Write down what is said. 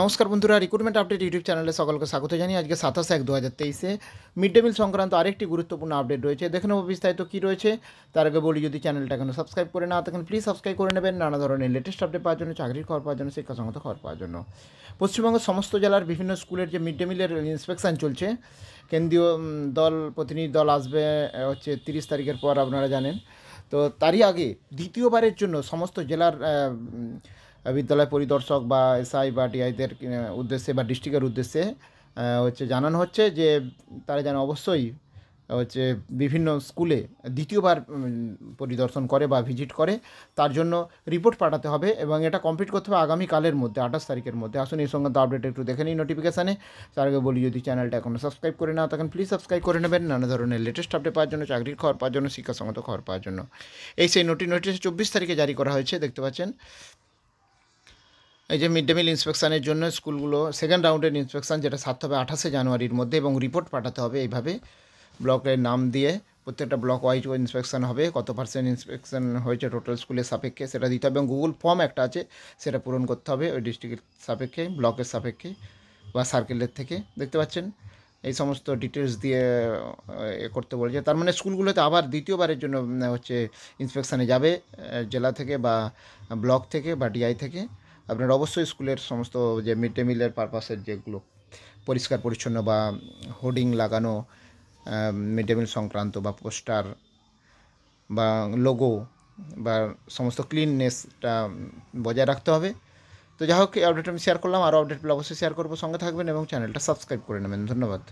নমস্কার বন্ধুরা recruitment update YouTube চ্যানেলে সকলকে স্বাগত জানিয়ে আজকে সাতাশ এক দু হাজার তেইশে মিড ডে মিল সংক্রান্ত আরেকটি গুরুত্বপূর্ণ আপডেট রয়েছে দেখে নেবো বিস্তারিত কী রয়েছে তার আগে বলি যদি চ্যানেলটা এখনো সাবস্ক্রাইব করে না থাকেন প্লিজ সাবস্ক্রাইব করে নেবেন নানা ধরনের লেটেস্ট আপডেট পাওয়ার জন্য চাকরির খবর পাওয়ার জন্য শিক্ষাসংগত খবর পাওয়ার জন্য পশ্চিমবঙ্গের সমস্ত জেলার বিভিন্ন স্কুলের যে মিড ডে মিলের ইন্সপেকশান চলছে কেন্দ্রীয় দল প্রতিনিধি দল আসবে হচ্ছে তিরিশ তারিখের পর আপনারা জানেন তো তারই আগে দ্বিতীয়বারের জন্য সমস্ত জেলার বিদ্যালয় পরিদর্শক বা এসআই বা ডিআইদের উদ্দেশ্যে বা ডিস্ট্রিক্টের উদ্দেশ্যে হচ্ছে জানানো হচ্ছে যে তারা যেন অবশ্যই হচ্ছে বিভিন্ন স্কুলে দ্বিতীয়বার পরিদর্শন করে বা ভিজিট করে তার জন্য রিপোর্ট পাঠাতে হবে এবং এটা কমপ্লিট করতে হবে আগামীকালের মধ্যে আঠাশ তারিখের মধ্যে আসুন এই সংক্রান্ত আপডেট একটু দেখে নিই নোটিফিকেশানে তার আগে বলি যদি চ্যানেলটা এখনও সাবস্ক্রাইব করে না তখন প্লিজ সাবস্ক্রাইব করে নেবেন নানা ধরনের লেটেস্ট আপডেট পাওয়ার জন্য চাকরির খবর পাওয়ার জন্য শিক্ষাসঙ্গত খবর পাওয়ার জন্য এই সেই নোটি নোটিশ চব্বিশ তারিখে জারি করা হয়েছে দেখতে পাচ্ছেন এই যে মিড ডে মিল ইন্সপেকশানের জন্য স্কুলগুলো সেকেন্ড রাউন্ডের ইন্সপেকশান যেটা সারতে হবে আঠাশে জানুয়ারির মধ্যে এবং রিপোর্ট পাঠাতে হবে এইভাবে ব্লকের নাম দিয়ে প্রত্যেকটা ব্লক ওয়াইজ ইন্সপেকশান হবে কত পার্সেন্ট ইন্সপেকশান হয়েছে টোটাল স্কুলের সাপেক্ষে সেটা দিতে হবে এবং গুগল ফর্ম একটা আছে সেটা পূরণ করতে হবে ওই ডিস্ট্রিক্টের সাপেক্ষে ব্লকের সাপেক্ষে বা সার্কেলের থেকে দেখতে পাচ্ছেন এই সমস্ত ডিটেলস দিয়ে এ করতে বলেছে তার মানে স্কুলগুলোতে আবার দ্বিতীয়বারের জন্য হচ্ছে ইন্সপেকশানে যাবে জেলা থেকে বা ব্লক থেকে বা ডিআই থেকে আপনার অবশ্যই স্কুলের সমস্ত যে মিড ডে মিলের পারপাসের যেগুলো পরিষ্কার পরিচ্ছন্ন বা হোর্ডিং লাগানো মিড ডে মিল সংক্রান্ত বা পোস্টার বা লোগো বা সমস্ত ক্লিননেসটা বজায় রাখতে হবে তো যাই হোক এই আপডেট আমি শেয়ার করলাম আরও আপডেট পেলে অবশ্যই শেয়ার করবো সঙ্গে থাকবেন এবং চ্যানেলটা সাবস্ক্রাইব করে নেবেন ধন্যবাদ